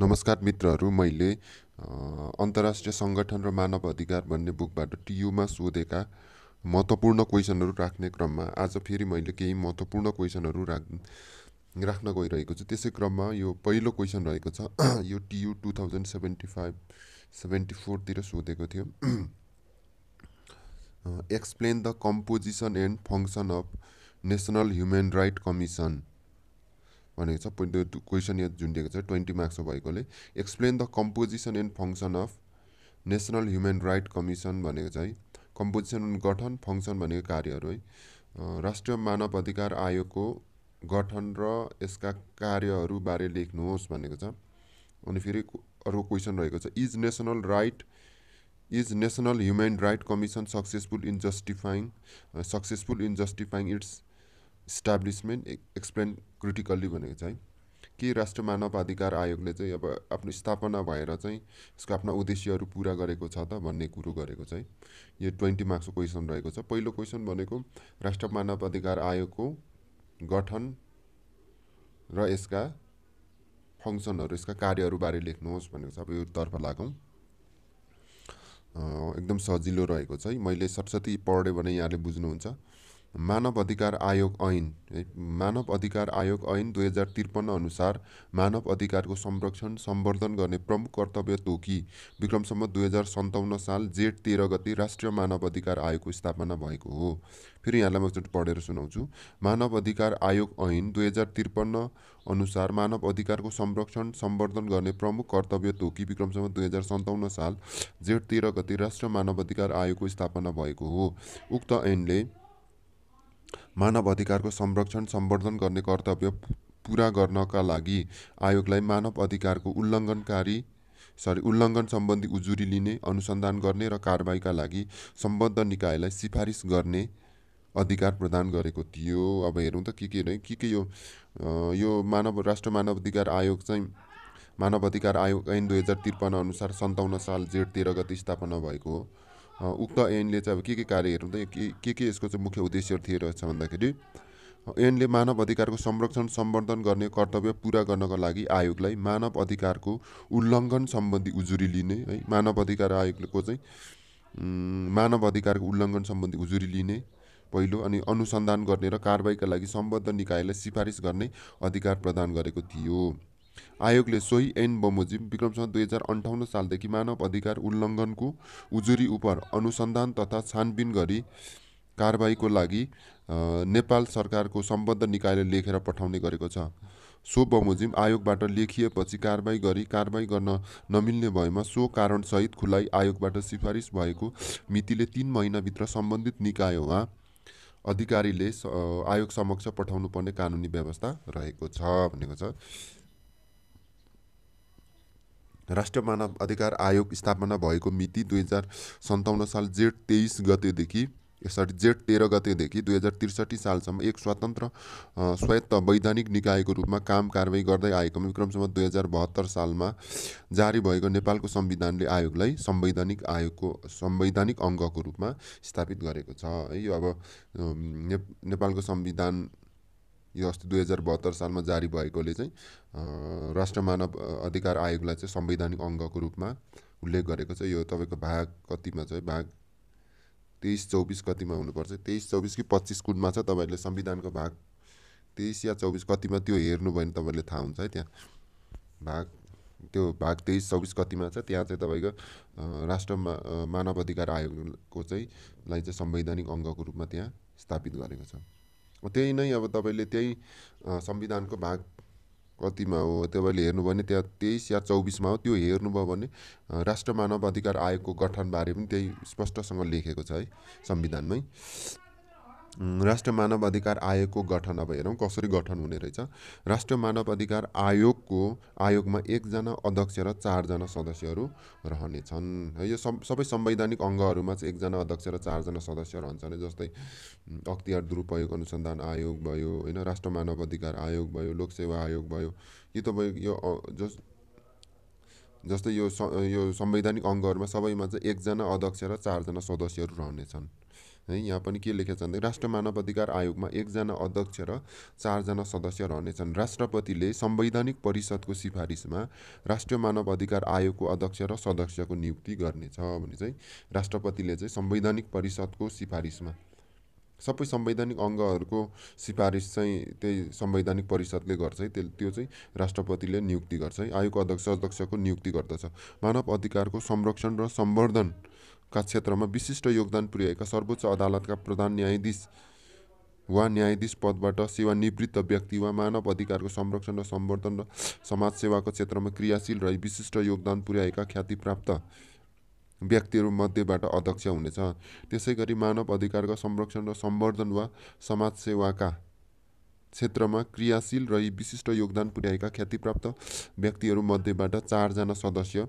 नमस्कार मित्रहरू मैले अन्तर्राष्ट्रिय सङ्गठन र मानव अधिकार भन्ने बुकबाट टियुमा सोधेका महत्त्वपूर्ण क्वेसनहरू राख्ने क्रममा आज फेरि मैले केही महत्त्वपूर्ण क्वेसनहरू राख राख्न गइरहेको छु त्यसै क्रममा यो पहिलो क्वेसन रहेको छ यो TU two thousand seventy five seventy फोरतिर सोधेको थियो explain the composition and function of national human right commission भनेको छ पोइन्ट क्वेसन यहाँ जुन छ ट्वेन्टी मार्क्सको भएकोले explain the composition and function of national human right commission भनेको छ है कम्पोजिसन गठन फङ्सन भनेको कार्यहरू है राष्ट्रिय मानव अधिकार आयोगको गठन र यसका कार्यहरूबारे लेख्नुहोस् भनेको छ अनि फेरि अर्को क्वेसन रहेको छ is national right is national human right commission successful in justifying successful in justifying its establishment explain critically भनेको चाहिँ के राष्ट्र मानव अधिकार आयोगले चाहिँ अब आफ्नो स्थापना भएर चाहिँ यसको आफ्ना उद्देश्यहरू पुरा गरेको छ त भन्ने कुरो गरेको चाहिँ यो ट्वेन्टी मार्क्सको क्वेसन रहेको छ पहिलो क्वेसन भनेको राष्ट्र मानव अधिकार आयोगको गठन र यसका फङ्सनहरू यसका कार्यहरूबारे लेख्नुहोस् भनेको छ अब यो तर्फ लागौँ एकदम सजिलो रहेको छ है मैले सरस्वती पढेँ भने यहाँले बुझ्नुहुन्छ मानव अधिकार आयोग ऐन मानव अधिकार आयोग ऐन दुई हजार त्रिपन्न अनुसार मानव अधिकारको संरक्षण सम्वर्धन गर्ने प्रमुख कर्तव्य तोकी विक्रमसम्म दुई हजार सन्ताउन्न साल जेठ तेह्र गति राष्ट्रिय मानव अधिकार आयोगको स्थापना भएको हो फेरि यहाँलाई म एकचोटि पढेर सुनाउँछु मानव अधिकार आयोग ऐन दुई हजार त्रिपन्न अनुसार मानव अधिकारको संरक्षण सम्वर्धन गर्ने प्रमुख कर्तव्य तोकी विक्रमसम्म दुई हजार सन्ताउन्न साल जेठ तेह्र गति राष्ट्रिय मानव अधिकार आयोगको स्थापना भएको हो उक्त ऐनले मानव अधिकारको संरक्षण सम्वर्धन गर्ने कर्तव्य पुरा गर्नका लागि आयोगलाई मानव अधिकारको उल्लङ्घनकारी सरी उल्लङ्घन सम्बन्धी उजुरी लिने अनुसन्धान गर्ने र कारवाहीका लागि सम्बद्ध निकायलाई सिफारिस गर्ने अधिकार प्रदान गरेको थियो अब हेरौँ त के के नै के के यो यो मानव राष्ट्र मानव अधिकार आयोग चाहिँ मानव अधिकार आयोग ऐन दुई हजार त्रिपन्न अनुसार सन्ताउन्न साल जेठ तेह्र गति स्थापना भएको हो उक्त ऐनले चाहिँ अब के के कार्य हेरौँ के के यसको चाहिँ मुख्य उद्देश्यहरू थिए रहेछ भन्दाखेरि ऐनले मानव अधिकारको संरक्षण सम्वर्धन गर्ने कर्तव्य पुरा गर्नको लागि आयोगलाई मानव अधिकारको उल्लङ्घन सम्बन्धी उजुरी लिने है मानव अधिकार आयोगको चाहिँ मानव अधिकारको उल्लङ्घन सम्बन्धी उजुरी लिने पहिलो अनि अनुसन्धान गर्ने र कारवाहीका लागि सम्बद्ध निकायलाई सिफारिस गर्ने अधिकार प्रदान गरेको थियो आयोगले सोही एन बमोजिम विक्रमसम्म दुई हजार अन्ठाउन्न सालदेखि मानव अधिकार उल्लङ्घनको उजुरी उप अनुसन्धान तथा छानबिन गरी कारवाहीको लागि नेपाल सरकारको सम्बद्ध निकायले लेखेर पठाउने गरेको छ सो बमोजिम आयोगबाट लेखिएपछि कारवाही गरी कारवाही गर्न नमिल्ने भएमा सो कारणसहित खुलाइ आयोगबाट सिफारिस भएको मितिले तिन महिनाभित्र सम्बन्धित निकायमा अधिकारीले आयोग समक्ष पठाउनुपर्ने कानुनी व्यवस्था रहेको छ भनेको छ राष्ट्रिय मानव अधिकार आयोग स्थापना भएको मिति दुई हजार सन्ताउन्न साल जेठ तेइस गतेदेखि यसरी जेठ तेह्र गतेदेखि दुई हजार त्रिसठी सालसम्म एक स्वतन्त्र स्वायत्त वैधानिक निकायको रूपमा काम कारवाही गर्दै आएको विक्रमसम्म दुई हजार बहत्तर सालमा जारी भएको नेपालको संविधानले आयोगलाई संवैधानिक आयोगको संवैधानिक अङ्गको रूपमा स्थापित गरेको छ है यो अब नेपालको संविधान यो अस्ति दुई हजार बहत्तर सालमा जारी भएकोले चाहिँ राष्ट्र मानव अधिकार आयोगलाई चाहिँ संवैधानिक अङ्गको रूपमा उल्लेख गरेको छ यो तपाईँको भाग कतिमा छ भाग तेइस चौबिस कतिमा हुनुपर्छ तेइस चौबिस कि पच्चिस कुनमा छ तपाईँहरूले संविधानको भाग तेइस या चौबिस कतिमा त्यो हेर्नुभयो भने तपाईँहरूले थाहा हुन्छ है त्यहाँ भाग त्यो भाग तेइस चौबिस कतिमा छ त्यहाँ चाहिँ तपाईँको राष्ट्र मानव अधिकार आयोगको चाहिँ लाई चाहिँ संवैधानिक अङ्गको रूपमा त्यहाँ स्थापित गरेको छ त्यही नै अब तपाईँले त्यही संविधानको भाग कतिमा हो तपाईँले हेर्नुभयो भने त्यहाँ तेइस या चौबिसमा हो त्यो हेर्नुभयो भने राष्ट्र मानव अधिकार आयोगको गठनबारे पनि त्यही स्पष्टसँग लेखेको छ है संविधानमै राष्ट्रिय मानव अधिकार आयोगको गठन अब हेरौँ कसरी गठन हुने रहेछ राष्ट्रिय मानव अधिकार आयोगको आयोगमा एकजना अध्यक्ष र चारजना सदस्यहरू रहनेछन् है यो सब सबै संवैधानिक अङ्गहरूमा चाहिँ एकजना अध्यक्ष र चारजना सदस्य रहन्छन् जस्तै अख्तियार दुरुपयोग अनुसन्धान आयोग भयो होइन राष्ट्र मानव अधिकार आयोग भयो लोकसेवा आयोग भयो यो तपाईँ यो जस जस्तै यो यो संवैधानिक अङ्गहरूमा सबैमा चाहिँ एकजना अध्यक्ष र चारजना सदस्यहरू रहनेछन् है यहाँ पनि के लेखेको छ भने राष्ट्र मानव अधिकार आयोगमा एकजना अध्यक्ष र चारजना सदस्य रहनेछन् राष्ट्रपतिले संवैधानिक परिषदको सिफारिसमा राष्ट्रिय मानव अधिकार आयोगको अध्यक्ष र सदस्यको नियुक्ति गर्नेछ भने चाहिँ राष्ट्रपतिले चाहिँ संवैधानिक परिषदको सिफारिसमा सबै संवैधानिक अङ्गहरूको सिफारिस चाहिँ त्यही संवैधानिक परिषदले गर्छ है त्यो चाहिँ राष्ट्रपतिले नियुक्ति गर्छ है आयोगको अध्यक्ष अध्यक्षको नियुक्ति गर्दछ मानव अधिकारको संरक्षण र सम्वर्धनका क्षेत्रमा विशिष्ट योगदान पुर्याएका सर्वोच्च अदालतका प्रधान न्यायाधीश वा न्यायाधीश पदबाट सेवानिवृत्त व्यक्ति वा मानव अधिकारको संरक्षण र सम्वर्धन र समाजसेवाको क्षेत्रमा क्रियाशील रही विशिष्ट योगदान पुर्याएका ख्यातिप्राप्त मध्येबाट अध्यक्ष हुनेछ त्यसै गरी मानव अधिकारका संरक्षण र सम्वर्धन वा समाजसेवाका क्षेत्रमा क्रियाशील र विशिष्ट योगदान पुर्याएका ख्यातिप्राप्त व्यक्तिहरूमध्येबाट चारजना सदस्य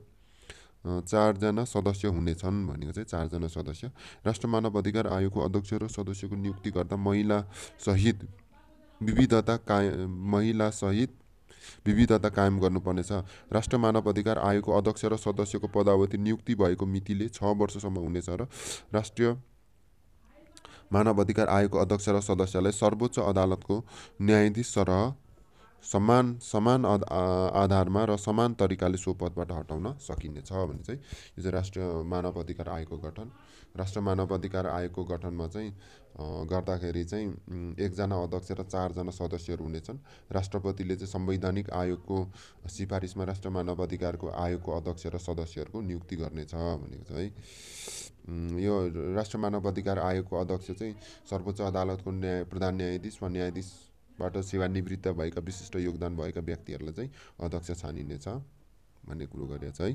चारजना सदस्य हुनेछन् भनेको चाहिँ चारजना सदस्य राष्ट्र मानव अधिकार आयोगको अध्यक्ष र सदस्यको नियुक्ति गर्दा महिलासहित विविधता महिला महिलासहित विविधता कायम गर्नुपर्नेछ राष्ट्र मानव अधिकार आयोगको अध्यक्ष र सदस्यको पदावधि नियुक्ति भएको मितिले छ वर्षसम्म हुनेछ र राष्ट्रिय मानव अधिकार आयोगको अध्यक्ष र सदस्यलाई सर्वोच्च अदालतको न्यायाधीश सरह समान समान आधारमा र समान तरिकाले सो पदबाट हटाउन सकिनेछ भने चाहिँ यो चाहिँ राष्ट्रिय मानव अधिकार आयोगको गठन राष्ट्र मानव अधिकार आयोगको गठनमा चाहिँ गर्दाखेरि चाहिँ एकजना अध्यक्ष र चारजना सदस्यहरू हुनेछन् राष्ट्रपतिले चाहिँ संवैधानिक आयोगको सिफारिसमा राष्ट्र मानव अधिकारको आयोगको अध्यक्ष र सदस्यहरूको नियुक्ति गर्नेछ भनेको छ है यो राष्ट्र मानव अधिकार आयोगको अध्यक्ष चाहिँ सर्वोच्च अदालतको न्याय प्रधान न्यायाधीश वा न्यायाधीश बाट सेवानिवृत्त भएका विशिष्ट योगदान भएका व्यक्तिहरूलाई चाहिँ अध्यक्ष छानिनेछ भन्ने कुरो गरेको छ है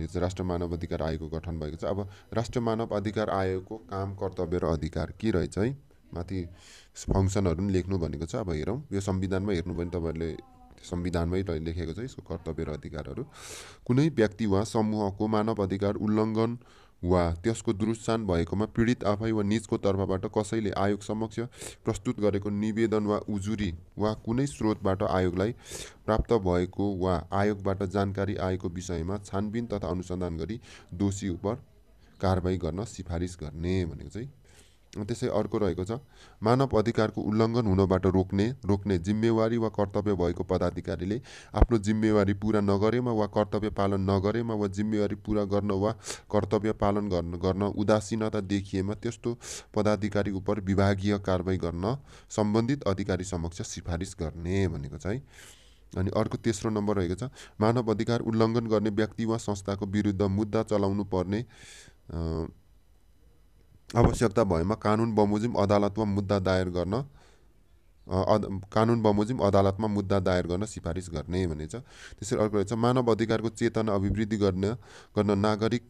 यो चाहिँ राष्ट्र मानव अधिकार आयोगको गठन भएको छ अब राष्ट्र मानव अधिकार आयोगको काम कर्तव्य र अधिकार के रहेछ है माथि फङ्सनहरू पनि लेख्नु भनेको छ अब हेरौँ यो संविधानमा हेर्नु भने तपाईँहरूले संविधानमै लेखेको छ यसको कर्तव्य र अधिकारहरू कुनै व्यक्ति वा समूहको मानव अधिकार उल्लङ्घन वा त्यसको दुरुस्थान भएकोमा पीडित आफै वा निजको तर्फबाट कसैले आयोग समक्ष प्रस्तुत गरेको निवेदन वा उजुरी वा कुनै स्रोतबाट आयोगलाई प्राप्त भएको वा आयोगबाट जानकारी आएको विषयमा छानबिन तथा अनुसन्धान गरी दोषी उप कारवाही गर्न सिफारिस गर्ने भनेको चाहिँ त्यसै अर्को रहेको छ मानव अधिकारको उल्लङ्घन हुनबाट रोक्ने रोक्ने जिम्मेवारी वा कर्तव्य भएको पदाधिकारीले आफ्नो जिम्मेवारी पुरा नगरेमा वा कर्तव्य पालन नगरेमा वा जिम्मेवारी पुरा गर्न वा कर्तव्य पालन गर्न गर्न उदासीनता देखिएमा त्यस्तो पदाधिकारी उप विभागीय कारवाही गर्न सम्बन्धित अधिकारी समक्ष सिफारिस गर्ने भनेको छ है अनि अर्को तेस्रो नम्बर रहेको छ मानव अधिकार उल्लङ्घन गर्ने व्यक्ति वा संस्थाको विरुद्ध मुद्दा चलाउनु पर्ने आवश्यकता भएमा कानुन बमोजिम अदालतमा मुद्दा दायर गर्न कानुन बमोजिम अदालतमा मुद्दा दायर गर्न सिफारिस गर्ने भनेछ त्यसरी अर्को रहेछ मानव अधिकारको चेतना अभिवृद्धि गर्न गर्न नागरिक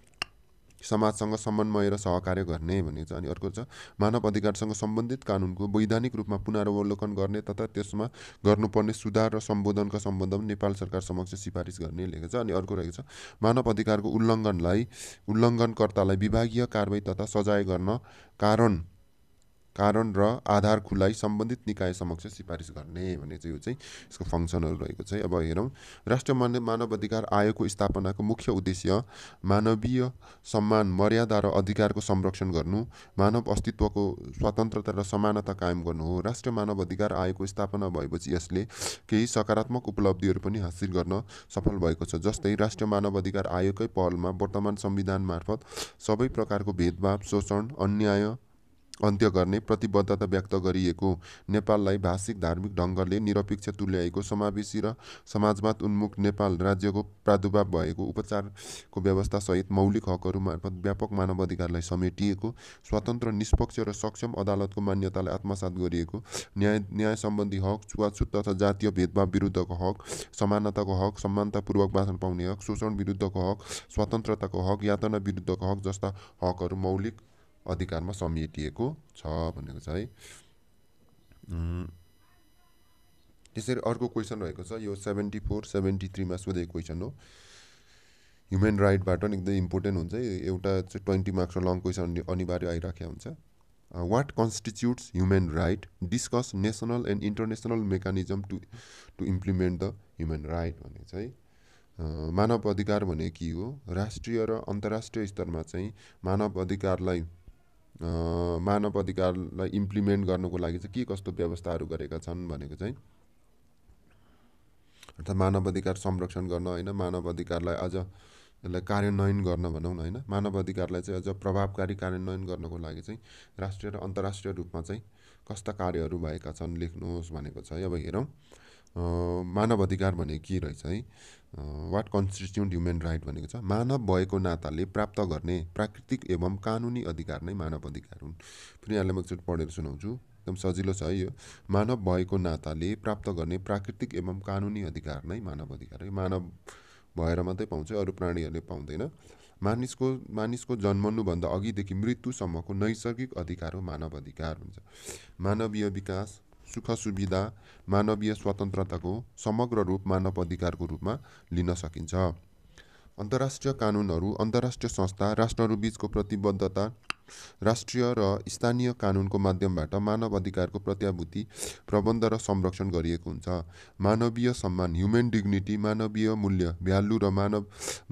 समाजसँग समन्वय र सहकार्य गर्ने भनेको छ अनि अर्को छ मानव अधिकारसँग सम्बन्धित कानुनको वैधानिक रूपमा पुनरावलोकन गर्ने तथा त्यसमा गर्नुपर्ने सुधार र सम्बोधनका सम्बन्धमा नेपाल सरकार समक्ष सिफारिस गर्ने लेखेको छ अनि अर्को रहेको छ मानव अधिकारको उल्लङ्घनलाई उल्लङ्घनकर्तालाई विभागीय कारवाही तथा सजाय गर्न कारण कारण र आधार खुलाई सम्बन्धित निकाय समक्ष सिफारिस गर्ने भन्ने चाहिँ यो चाहिँ यसको फङ्सनहरू रहेको छ अब हेरौँ राष्ट्रिय मानव मानव अधिकार आयोगको स्थापनाको मुख्य उद्देश्य मानवीय सम्मान मर्यादा र अधिकारको संरक्षण गर्नु मानव अस्तित्वको स्वतन्त्रता र समानता कायम गर्नु हो राष्ट्रिय मानव अधिकार आयोगको स्थापना भएपछि यसले केही सकारात्मक उपलब्धिहरू पनि हासिल गर्न सफल भएको छ जस्तै राष्ट्रिय मानव अधिकार आयोगकै पहलमा वर्तमान संविधान मार्फत सबै प्रकारको भेदभाव शोषण अन्याय अन्त्य गर्ने प्रतिबद्धता व्यक्त गरिएको नेपाललाई भाषिक धार्मिक ढङ्गले निरपेक्ष तुल्याएको समावेशी र समाजवाद उन्मुख नेपाल राज्यको प्रादुर्भाव भएको उपचारको व्यवस्थासहित मौलिक हकहरू मार्फत व्यापक मानव अधिकारलाई समेटिएको स्वतन्त्र निष्पक्ष र सक्षम अदालतको मान्यतालाई आत्मसात गरिएको न्याय न्याय सम्बन्धी हक छुवाछुत तथा जातीय भेदभाव विरुद्धको हक समानताको हक समानतापूर्वक वाचन पाउने हक शोषण विरुद्धको हक स्वतन्त्रताको हक यातना विरुद्धको हक जस्ता हकहरू मौलिक अधिकारमा समेटिएको छ भनेको छ है त्यसरी अर्को क्वेसन रहेको छ यो सेभेन्टी फोर सेभेन्टी थ्रीमा सोधेको क्वेसन हो ह्युमन राइटबाट पनि एकदम इम्पोर्टेन्ट हुन्छ एउटा चाहिँ ट्वेन्टी मार्क्सको लङ क्वेसन अनिवार्य आइराखेको हुन्छ what constitutes human right discuss national and international mechanism to to implement the human right भने चाहिँ मानव अधिकार भने के हो राष्ट्रिय र अन्तर्राष्ट्रिय स्तरमा चाहिँ मानव अधिकारलाई मानव अधिकारलाई इम्प्लिमेन्ट गर्नुको लागि चाहिँ के कस्तो व्यवस्थाहरू गरेका छन् भनेको चाहिँ अर्थात् मानव अधिकार संरक्षण गर्न होइन मानव अधिकारलाई अझ यसलाई कार्यान्वयन गर्न भनौँ न होइन मानव अधिकारलाई चाहिँ अझ प्रभावकारी कार्यान्वयन गर्नको लागि चाहिँ राष्ट्रिय र अन्तर्राष्ट्रिय रूपमा चाहिँ कस्ता कार्यहरू भएका छन् लेख्नुहोस् भनेको छ अब हेरौँ मानव अधिकार भने के रहेछ है वाट कन्स्टिट्युन्ट ह्युमन राइट भनेको छ मानव भएको नाताले प्राप्त गर्ने प्राकृतिक एवं कानुनी अधिकार नै मानव अधिकार हुन् फेरि यहाँलाई म एकचोटि पढेर सुनाउँछु एकदम सजिलो छ है यो मानव भएको नाताले प्राप्त गर्ने प्राकृतिक एवं कानुनी अधिकार नै मानव अधिकार है मानव भएर मात्रै पाउँछ अरू प्राणीहरूले पाउँदैन मानिसको मानिसको जन्मनुभन्दा अघिदेखि मृत्युसम्मको नैसर्गिक अधिकार हो मानव अधिकार हुन्छ मानवीय विकास सुख सुविधा मानवीय स्वतन्त्रताको समग्र रूप मानव अधिकारको रूपमा लिन सकिन्छ अन्तर्राष्ट्रिय कानुनहरू अन्तर्राष्ट्रिय संस्था राष्ट्रहरूबीचको प्रतिबद्धता राष्ट्रिय र स्थानीय कानुनको माध्यमबाट मानव अधिकारको प्रत्याभूति प्रबन्ध र संरक्षण गरिएको हुन्छ मानवीय सम्मान ह्युमेन डिग्निटी मानवीय मूल्य भ्यालु र मानव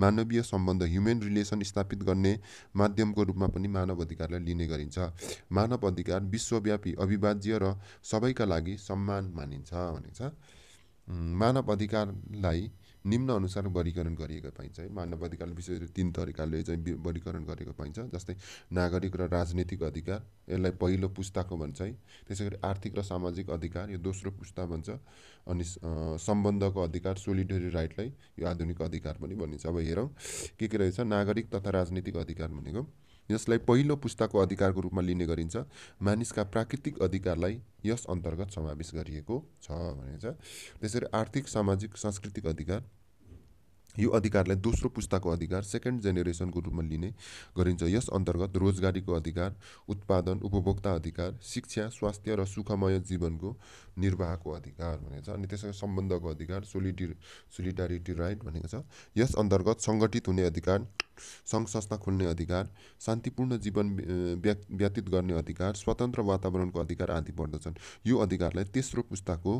मानवीय सम्बन्ध ह्युमेन रिलेसन स्थापित गर्ने माध्यमको रूपमा पनि मानव अधिकारलाई लिने गरिन्छ मानव अधिकार विश्वव्यापी अविभाज्य र सबैका लागि सम्मान मानिन्छ भनेको छ मानव अधिकारलाई निम्न अनुसार वर्गीकरण गरिएको पाइन्छ है मानव अधिकार विशेष गरी तिन तरिकाले चाहिँ वर्गीकरण गरेको पाइन्छ जस्तै नागरिक र राजनीतिक अधिकार यसलाई पहिलो पुस्ताको भन्छ है त्यसै गरी आर्थिक र सामाजिक अधिकार यो दोस्रो पुस्ता भन्छ अनि सम्बन्धको अधिकार सोलिडरी राइटलाई यो आधुनिक अधिकार पनि भनिन्छ अब हेरौँ के के रहेछ नागरिक तथा राजनीतिक अधिकार भनेको यसलाई पहिलो पुस्ताको अधिकारको रूपमा लिने गरिन्छ मानिसका प्राकृतिक अधिकारलाई यस अन्तर्गत समावेश गरिएको छ भनेको छ त्यसरी आर्थिक सामाजिक सांस्कृतिक अधिकार यो अधिकारलाई दोस्रो पुस्ताको अधिकार सेकेन्ड जेनेरेसनको रूपमा लिने गरिन्छ यस अन्तर्गत रोजगारीको अधिकार उत्पादन उपभोक्ता अधिकार शिक्षा स्वास्थ्य र सुखमय जीवनको निर्वाहको अधिकार भनेको छ अनि त्यसको सम्बन्धको अधिकार सोलिटी सोलिडारिटी राइट भनेको छ यस अन्तर्गत सङ्गठित हुने अधिकार सङ्घ संस्था खोल्ने अधिकार शान्तिपूर्ण जीवन व्यतीत गर्ने अधिकार स्वतन्त्र वातावरणको अधिकार आदि पर्दछन् यो अधिकारलाई तेस्रो पुस्ताको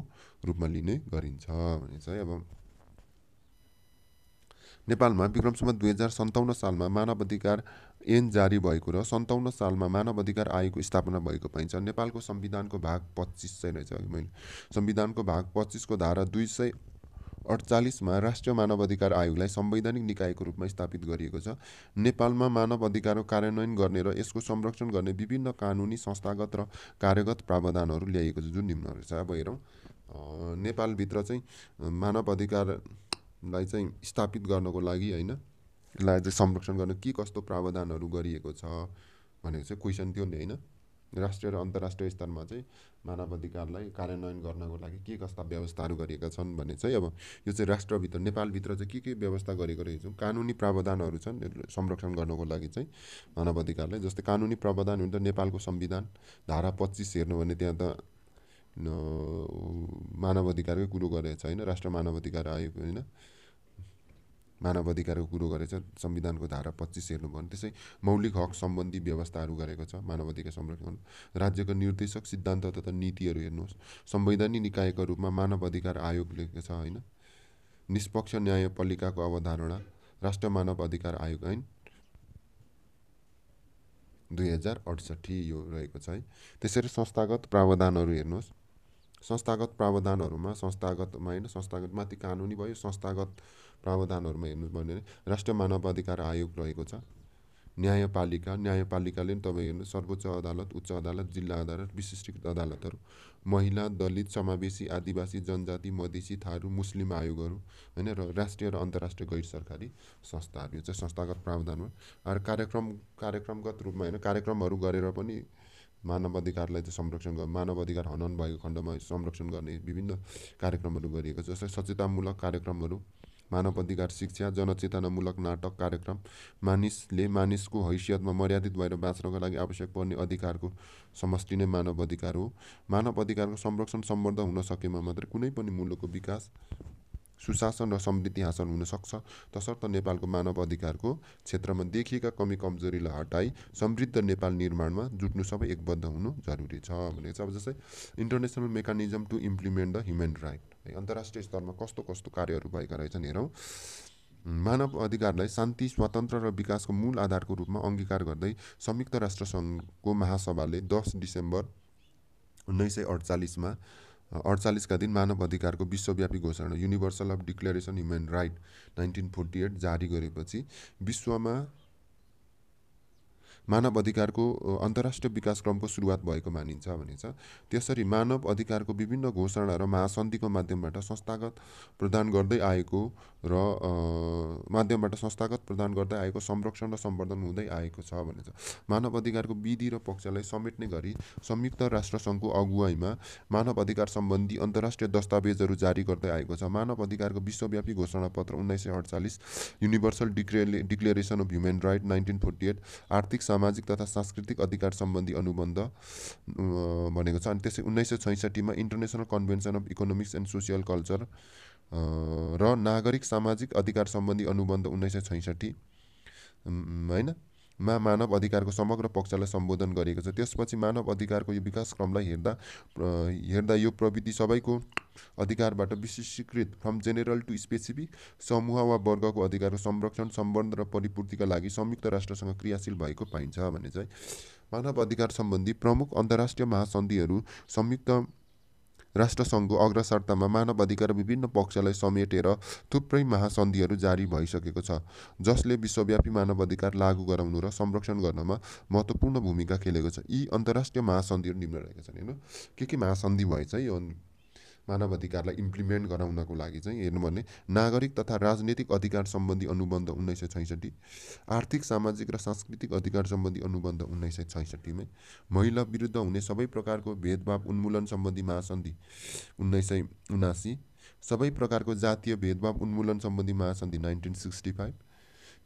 रूपमा लिने गरिन्छ भने चाहिँ अब नेपालमा विक्रमसम्म दुई हजार सन्ताउन्न सालमा मानव अधिकार ऐन जारी भएको र सन्ताउन्न सालमा मानव अधिकार आयोगको स्थापना भएको पाइन्छ नेपालको संविधानको भाग पच्चिस चाहिँ रहेछ अघि मैले संविधानको भाग पच्चिसको धारा दुई सय अडचालिसमा राष्ट्रिय मानव अधिकार आयोगलाई संवैधानिक निकायको रूपमा स्थापित गरिएको छ नेपालमा मानव अधिकारको कार्यान्वयन गर्ने र यसको संरक्षण गर्ने विभिन्न कानुनी संस्थागत र कार्यगत प्रावधानहरू ल्याइएको छ जुन निम्नहरू छ अब हेरौँ नेपालभित्र चाहिँ मानव अधिकार लाई चाहिँ स्थापित गर्नको लागि होइन यसलाई चाहिँ संरक्षण गर्न के कस्तो प्रावधानहरू गरिएको छ भनेको चाहिँ क्वेसन थियो नि होइन राष्ट्रिय र अन्तर्राष्ट्रिय स्तरमा चाहिँ मानव अधिकारलाई कार्यान्वयन गर्नको लागि के कस्ता व्यवस्थाहरू गरिएका छन् भने चाहिँ अब यो चाहिँ राष्ट्रभित्र नेपालभित्र चाहिँ के के व्यवस्था गरेको रहेछौँ कानुनी प्रावधानहरू छन् संरक्षण गर्नको लागि चाहिँ मानव अधिकारलाई जस्तै कानुनी प्रावधान हुन्छ नेपालको संविधान धारा पच्चिस हेर्नु भने त्यहाँ त मानव अधिकारकै कुरो गरेछ छ होइन राष्ट्र मानव अधिकार आयोग होइन मानव अधिकारको कुरो गरेछ संविधानको धारा पच्चिस हेर्नु भने त्यसै मौलिक हक सम्बन्धी व्यवस्थाहरू गरेको छ मानव अधिकार संरक्षण राज्यको निर्देशक सिद्धान्त तथा नीतिहरू हेर्नुहोस् संवैधानिक निकायको रूपमा मानव अधिकार आयोग लेखेको छ होइन निष्पक्ष न्यायपालिकाको अवधारणा राष्ट्र मानव अधिकार आयोग ऐन दुई हजार यो रहेको छ है त्यसरी संस्थागत प्रावधानहरू हेर्नुहोस् संस्थागत प्रावधानहरूमा संस्थागतमा होइन संस्थागत माथि कानुनी भयो संस्थागत प्रावधानहरूमा हेर्नु भने राष्ट्रिय मानव अधिकार आयोग रहेको छ न्यायपालिका न्यायपालिकाले पनि तपाईँ हेर्नु सर्वोच्च अदालत उच्च अदालत जिल्ला अदालत विशिष्ट अदालतहरू महिला दलित समावेशी आदिवासी जनजाति मधेसी थारू मुस्लिम आयोगहरू होइन र राष्ट्रिय र अन्तर्राष्ट्रिय गैर सरकारी संस्थाहरू यो चाहिँ संस्थागत प्रावधानमा र कार्यक्रम कार्यक्रमगत रूपमा होइन कार्यक्रमहरू गरेर पनि मानव अधिकारलाई चाहिँ संरक्षण मानव अधिकार हनन भएको खण्डमा संरक्षण गर्ने विभिन्न कार्यक्रमहरू गरिएको छ जस्तै सचेतनामूलक कार्यक्रमहरू मानव अधिकार शिक्षा जनचेतनामूलक नाटक कार्यक्रम मानिसले मानिसको हैसियतमा मर्यादित भएर बाँच्नको लागि आवश्यक पर्ने अधिकारको समष्टि नै मानव अधिकार हो मानव अधिकारको संरक्षण सम्बन्ध हुन सकेमा मात्रै कुनै पनि मुलुकको विकास सुशासन र समृद्धि हासिल हुनसक्छ तसर्थ नेपालको मानव अधिकारको क्षेत्रमा देखिएका कमी कमजोरीलाई हटाई समृद्ध नेपाल निर्माणमा जुट्नु सबै एकबद्ध हुनु जरुरी छ भनेको छ अब जस्तै international mechanism to implement the human right है अन्तर्राष्ट्रिय स्तरमा कस्तो कस्तो कार्यहरू भएका रहेछन् हेरौँ मानव अधिकारलाई शान्ति स्वतन्त्र र विकासको मूल आधारको रूपमा अङ्गीकार गर्दै संयुक्त राष्ट्रसङ्घको महासभाले दस डिसेम्बर उन्नाइस सय अडचालिसमा अडचालिसका दिन मानव अधिकारको विश्वव्यापी घोषणा universal of declaration human right nineteen forty eight जारी गरेपछि विश्वमा मानव अधिकारको अन्तर्राष्ट्रिय विकासक्रमको सुरुवात भएको मानिन्छ भनेछ त्यसरी मानव अधिकारको विभिन्न घोषणा र महासन्धिको माध्यमबाट संस्थागत प्रदान गर्दै आएको र माध्यमबाट संस्थागत प्रदान गर्दै आएको संरक्षण र सम्वर्धन हुँदै आएको छ भनेछ मानव अधिकारको विधि र पक्षलाई समेट्ने गरी संयुक्त राष्ट्रसङ्घको अगुवाईमा मानव अधिकार सम्बन्धी अन्तर्राष्ट्रिय दस्तावेजहरू जारी गर्दै आएको छ मानव अधिकारको विश्वव्यापी घोषणा पत्र उन्नाइस सय अडचालिस युनिभर्सल डिक्ले declaration of human right nineteen forty eight आर्थिक सामाजिक तथा सांस्कृतिक अधिकार सम्बन्धी अनुबन्ध भनेको छ अनि त्यसै उन्नाइस सय छैसठीमा international convention of economics and social culture र नागरिक सामाजिक अधिकार सम्बन्धी अनुबन्ध उन्नाइस सय छैसठी होइन मा मानव अधिकारको समग्र पक्षलाई सम्बोधन गरेको छ त्यसपछि मानव अधिकारको यो विकासक्रमलाई हेर्दा हेर्दा यो प्रविधि सबैको अधिकारबाट विशेषीकृत फ्रम जेनेरल टु स्पेसिफिक समूह वा वर्गको अधिकारको संरक्षण सम्बन्ध र परिपूर्तिका लागि संयुक्त राष्ट्रसँग क्रियाशील भएको पाइन्छ भने चाहिँ मानव अधिकार सम्बन्धी प्रमुख अन्तर्राष्ट्रिय महासन्धिहरू संयुक्त राष्ट्रसङ्घको अग्रसरतामा मानव अधिकार विभिन्न पक्षलाई समेटेर थुप्रै महासन्धिहरू जारी भइसकेको छ जसले विश्वव्यापी मानव अधिकार लागू गराउनु र संरक्षण गर्नमा महत्त्वपूर्ण भूमिका खेलेको छ यी अन्तर्राष्ट्रिय महासन्धिहरू निम्न रहेका छन् होइन के के महासन्धि भएछ यो मानव अधिकारलाई इम्प्लिमेन्ट गराउनको लागि चाहिँ हेर्नु भने नागरिक तथा राजनीतिक अधिकार सम्बन्धी अनुबन्ध उन्नाइस सय छैसठी आर्थिक सामाजिक र सांस्कृतिक अधिकार सम्बन्धी अनुबन्ध उन्नाइस सय छैसठीमै महिला विरुद्ध हुने सबै प्रकारको भेदभाव उन्मूलन सम्बन्धी महासन्धि उन्नाइस सय उनासी सबै प्रकारको जातीय भेदभाव उन्मूलन सम्बन्धी महासन्धि नाइन्टिन सिक्सटी फाइभ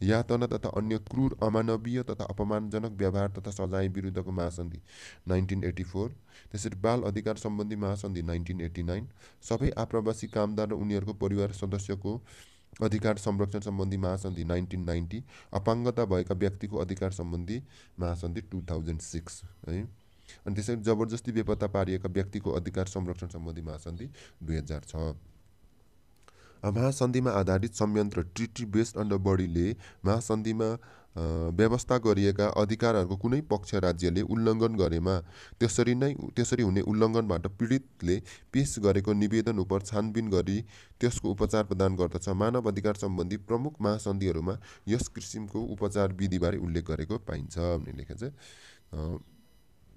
यातना तथा अन्य क्रूर अमानवीय तथा अपमानजनक व्यवहार तथा सजाय विरुद्धको महासन्धि नाइन्टिन एट्टी फोर त्यसरी बाल अधिकार सम्बन्धी महासन्धि नाइन्टिन एट्टी नाइन सबै आप्रवासी कामदार र उनीहरूको परिवार सदस्यको अधिकार संरक्षण सम्बन्धी महासन्धि नाइन्टिन नाइन्टी अपाङ्गता भएका व्यक्तिको अधिकार सम्बन्धी महासन्धि टु थाउजन्ड सिक्स है अनि त्यसरी जबरजस्ती बेपत्ता पारिएका व्यक्तिको अधिकार संरक्षण सम्बन्धी महासन्धि दुई हजार छ महासन्धिमा आधारित संयन्त्र ट्रिटी बेस्ड अन्डर बडीले महासन्धिमा व्यवस्था गरिएका अधिकारहरूको कुनै पक्ष राज्यले उल्लङ्घन गरेमा त्यसरी नै त्यसरी हुने उल्लङ्घनबाट पीडितले पेस गरेको निवेदन उप छानबिन गरी त्यसको उपचार प्रदान गर्दछ मानव अधिकार सम्बन्धी प्रमुख महासन्धिहरूमा यस किसिमको उपचार विधिबारे उल्लेख गरेको पाइन्छ भन्ने लेखेको चाहिँ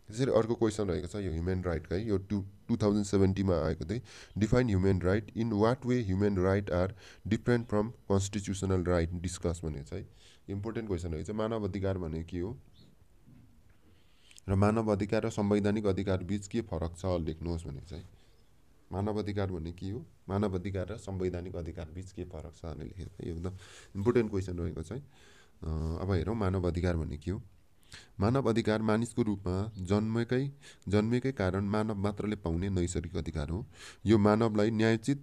त्यसरी अर्को क्वेसन रहेको छ यो ह्युमेन राइटकै यो टु टु थाउजन्ड सेभेन्टीमा आएको चाहिँ define human right in what way human right are different from constitutional right discuss भनेको छ है इम्पोर्टेन्ट क्वेसन रहेको छ मानव अधिकार भनेको के हो र मानव अधिकार र संवैधानिक अधिकार बिच के फरक छ लेख्नुहोस् भनेको चाहिँ मानव अधिकार भन्ने के हो मानव अधिकार र संवैधानिक अधिकार बिच के फरक छ भनेर लेखेको छ एकदम इम्पोर्टेन्ट क्वेसन रहेको छ अब हेरौँ मानव अधिकार भन्ने के हो मानव अधिकार मानिसको रूपमा जन्मेकै जन्मेकै कारण मानव मात्रले पाउने नैसर्गिक अधिकार हो यो मानवलाई न्यायचित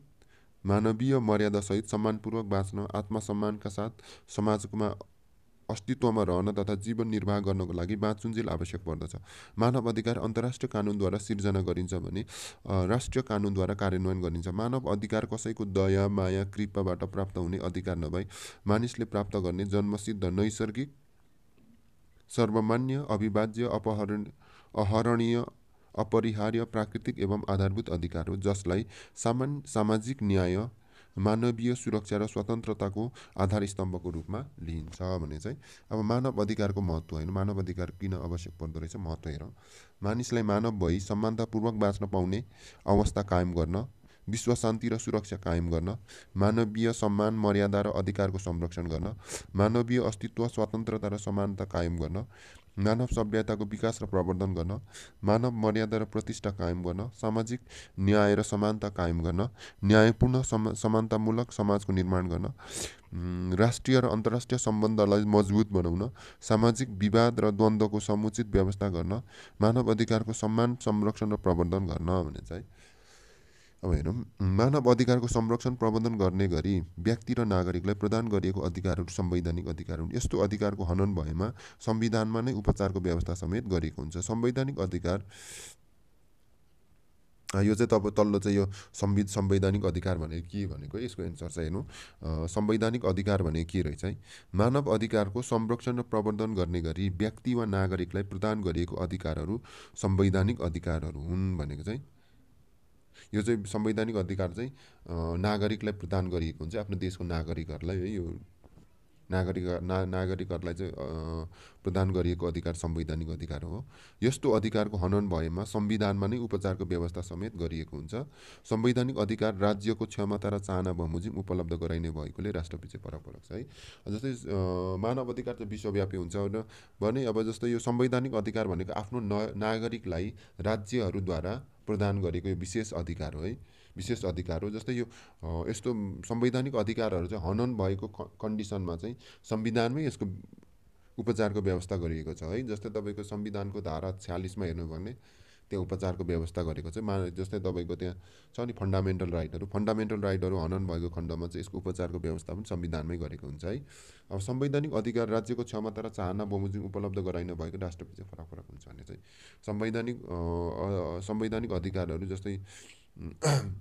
मानवीय मर्यादासहित सम्मानपूर्वक बाँच्न आत्मसम्मानका साथ समाजमा अस्तित्वमा रहन तथा जीवन निर्वाह गर्नको लागि बाँचुन्जेल आवश्यक पर्दछ मानव अधिकार अन्तर्राष्ट्रिय कानुनद्वारा सिर्जना गरिन्छ भने राष्ट्रिय कानुनद्वारा कार्यान्वयन गरिन्छ मानव अधिकार कसैको दया माया कृपाबाट प्राप्त हुने अधिकार नभई मानिसले प्राप्त गर्ने जन्मसिद्ध नैसर्गिक सर्वमान्य अविभाज्य अपहरण अहरणीय अपरिहार्य प्राकृतिक एवं आधारभूत अधिकार हो जसलाई सामान सामाजिक न्याय मानवीय सुरक्षा र स्वतन्त्रताको आधार स्तम्भको रूपमा लिइन्छ भने चाहिँ अब मानव अधिकारको महत्त्व होइन मानव अधिकार किन आवश्यक पर्दो रहेछ महत्त्व हेरौँ मानिसलाई मानव भई सम्मानतापूर्वक बाँच्न पाउने अवस्था कायम गर्न विश्व शान्ति र सुरक्षा कायम गर्न मानवीय सम्मान मर्यादा र अधिकारको संरक्षण गर्न मानवीय अस्तित्व स्वतन्त्रता र समानता कायम गर्न मानव सभ्यताको विकास र प्रवर्धन गर्न मानव मर्यादा र प्रतिष्ठा कायम गर्न सामाजिक न्याय र समानता कायम गर्न न्यायपूर्ण समानतामूलक समाजको निर्माण गर्न राष्ट्रिय र अन्तर्राष्ट्रिय सम्बन्धलाई मजबुत बनाउन सामाजिक विवाद र द्वन्द्वको समुचित व्यवस्था गर्न मानव अधिकारको सम्मान संरक्षण र प्रवर्धन गर्न भने चाहिँ अब हेरौँ मानव अधिकारको संरक्षण प्रबन्धन गर्ने गरी व्यक्ति र नागरिकलाई प्रदान गरिएको अधिकारहरू संवैधानिक अधिकार हुन् यस्तो अधिकारको हनन भएमा संविधानमा नै उपचारको व्यवस्था समेत गरिएको हुन्छ संवैधानिक अधिकार यो चाहिँ तपाईँ तल्लो चाहिँ यो संविध संवैधानिक अधिकार भनेको के भनेको यसको एन्सर चाहिँ हेर्नु संवैधानिक अधिकार भनेको के रहेछ है मानव अधिकारको संरक्षण र प्रवर्धन गर्ने गरी व्यक्ति वा नागरिकलाई प्रदान गरिएको अधिकारहरू संवैधानिक अधिकारहरू हुन् भनेको चाहिँ यो चाहिँ संवैधानिक अधिकार चाहिँ नागरिकलाई प्रदान गरिएको हुन्छ आफ्नो देशको नागरिकहरूलाई है यो नागरिक ना नागरिकहरूलाई चाहिँ प्रदान गरिएको अधिकार संवैधानिक अधिकार हो यस्तो अधिकारको हनन भएमा संविधानमा नै उपचारको व्यवस्था समेत गरिएको हुन्छ संवैधानिक अधिकार राज्यको क्षमता र चाहना बमोजिम उपलब्ध गराइने भएकोले राष्ट्रपति चाहिँ फरक फरक छ है जस्तै मानव अधिकार चाहिँ विश्वव्यापी हुन्छ भने अब जस्तै यो संवैधानिक अधिकार भनेको आफ्नो न नागरिकलाई राज्यहरूद्वारा प्रदान गरेको यो विशेष अधिकार हो है विशेष अधिकार हो जस्तै यो यस्तो संवैधानिक अधिकारहरू चाहिँ हनन भएको कन्डिसनमा चाहिँ संविधानमै यसको उपचारको व्यवस्था गरिएको छ है जस्तै तपाईँको संविधानको धारा छ्यालिसमा हेर्नु भने त्यहाँ उपचारको व्यवस्था गरेको चाहिँ मा जस्तै तपाईँको त्यहाँ छ नि फन्डामेन्टल राइटहरू फन्डामेन्टल राइटहरू हनन भएको खण्डमा चाहिँ यसको उपचारको व्यवस्था पनि संविधानमै गरेको हुन्छ है अब संवैधानिक अधिकार राज्यको क्षमता र चाहना बमोजिम उपलब्ध गराइन भएको राष्ट्रपति चाहिँ फरक फरक हुन्छ भने चाहिँ संवैधानिक संवैधानिक अधिकारहरू जस्तै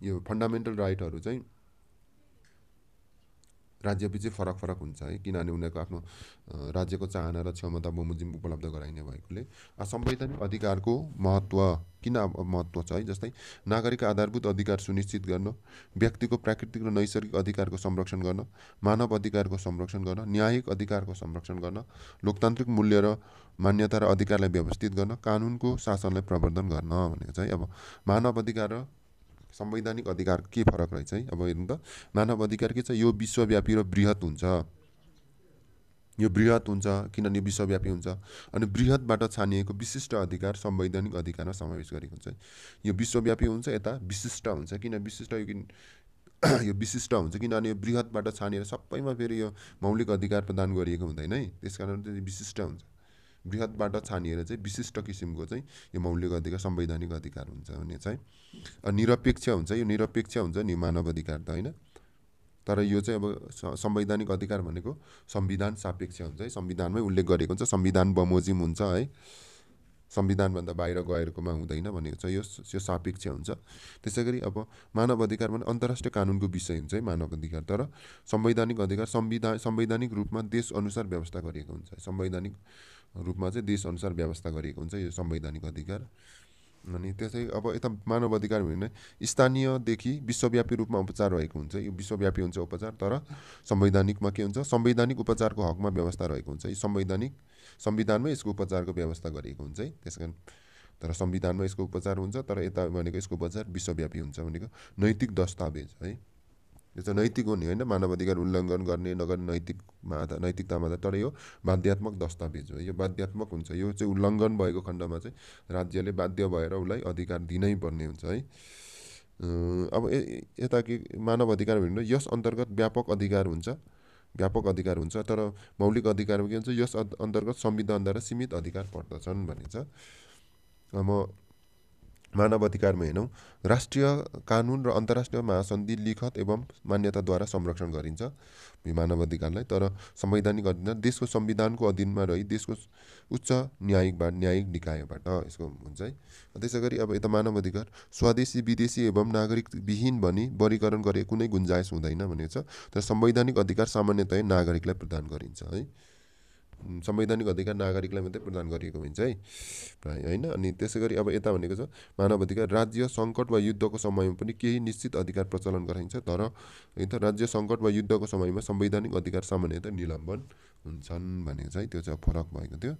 यो फन्डामेन्टल राइटहरू चाहिँ राज्यपछि फरक फरक हुन्छ है किनभने उनीहरूको आफ्नो राज्यको चाहना र क्षमता बमोजिम उपलब्ध गराइने भएकोले संवैधानिक अधिकारको महत्त्व किन महत्त्व छ है जस्तै नागरिक आधारभूत अधिकार सुनिश्चित गर्न व्यक्तिको प्राकृतिक र नैसर्गिक अधिकारको संरक्षण गर्न मानव अधिकारको संरक्षण गर्न न्यायिक अधिकारको संरक्षण गर्न लोकतान्त्रिक मूल्य र मान्यता र अधिकारलाई व्यवस्थित गर्न कानुनको शासनलाई प्रवर्धन गर्न भनेको चाहिँ अब मानव अधिकार र संवैधानिक अधिकार के फरक रहेछ है अब हेर्नु त मानव अधिकार के छ यो विश्वव्यापी र वृहत हुन्छ यो वृहत हुन्छ किनभने यो विश्वव्यापी हुन्छ अनि वृहतबाट छानिएको विशिष्ट अधिकार संवैधानिक अधिकारमा समावेश गरेको हुन्छ यो विश्वव्यापी हुन्छ यता विशिष्ट हुन्छ किन विशिष्ट यो किन यो विशिष्ट हुन्छ किनभने यो वृहतबाट छानिएर सबैमा फेरि यो मौलिक अधिकार प्रदान गरिएको हुँदैन है त्यस कारण विशिष्ट हुन्छ बृहत्बाट छानिएर चाहिँ विशिष्ट किसिमको चाहिँ यो मौलिक अधिकार संवैधानिक अधिकार हुन्छ भने चाहिँ निरपेक्ष हुन्छ यो निरपेक्ष हुन्छ नि मानव अधिकार त होइन तर यो चाहिँ अब संवैधानिक अधिकार भनेको संविधान सापेक्ष हुन्छ है संविधानमै उल्लेख गरेको हुन्छ संविधान बमोजिम हुन्छ है संविधानभन्दा बाहिर गएकोमा हुँदैन भनेको छ यो यो सापेक्ष हुन्छ त्यसै गरी अब मानव अधिकार भने अन्तर्राष्ट्रिय कानुनको विषय हुन्छ है मानव अधिकार तर संवैधानिक अधिकार संविधान संवैधानिक रूपमा देश अनुसार व्यवस्था गरिएको हुन्छ संवैधानिक रूपमा चाहिँ देशअनुसार व्यवस्था गरिएको हुन्छ यो संवैधानिक अधिकार अनि त्यसै अब यता मानव अधिकार भने स्थानीयदेखि विश्वव्यापी रूपमा उपचार रहेको हुन्छ यो विश्वव्यापी हुन्छ उपचार तर संवैधानिकमा के हुन्छ संवैधानिक उपचारको हकमा व्यवस्था रहेको हुन्छ यो संवैधानिक संविधानमै यसको उपचारको व्यवस्था गरिएको हुन्छ है त्यस कारण तर संविधानमा यसको उपचार हुन्छ तर यता भनेको यसको उपचार विश्वव्यापी हुन्छ भनेको नैतिक दस्तावेज है यो त नैतिक हुने होइन मानव अधिकार उल्लङ्घन गर्ने नगर्ने नैतिकमा त नैतिकतामा त तर हो बाध्यात्मक दस्तावेज हो यो बाध्यात्मक हुन्छ यो चाहिँ उल्लङ्घन भएको खण्डमा चाहिँ राज्यले बाध्य भएर उसलाई अधिकार दिनै पर्ने हुन्छ है अब यता के मानव अधिकार भन्नु यस अन्तर्गत व्यापक अधिकार हुन्छ व्यापक अधिकार हुन्छ तर मौलिक अधिकारमा के हुन्छ यस अन्तर्गत संविधानद्वारा सीमित अधिकार पर्दछन् भनिन्छ अब मानव अधिकारमा हेरौँ राष्ट्रिय कानुन र अन्तर्राष्ट्रिय महासन्धि लिखत एवं मान्यताद्वारा संरक्षण गरिन्छ मानव अधिकारलाई तर संवैधानिक अधिन देशको संविधानको अधीनमा रही देशको उच्च न्यायिकबाट न्यायिक निकायबाट यसको हुन्छ है त्यसै गरी अब यता मानव अधिकार स्वदेशी विदेशी एवं नागरिकविहीन भनी वर्गीकरण गरे कुनै गुन्जाइस हुँदैन भनेको छ तर संवैधानिक अधिकार सामान्यतया नागरिकलाई प्रदान गरिन्छ है संवैधानिक अधिकार नागरिकलाई मात्रै प्रदान गरिएको हुन्छ है प्रायः होइन अनि त्यसै गरी अब यता भनेको छ मानव अधिकार राज्य सङ्कट वा युद्धको समयमा पनि केही निश्चित अधिकार प्रचलन गराइन्छ तर त राज्य सङ्कट वा युद्धको समयमा संवैधानिक अधिकार सामान्यतः निलम्बन हुन्छन् भने चाहिँ त्यो चाहिँ फरक भएको थियो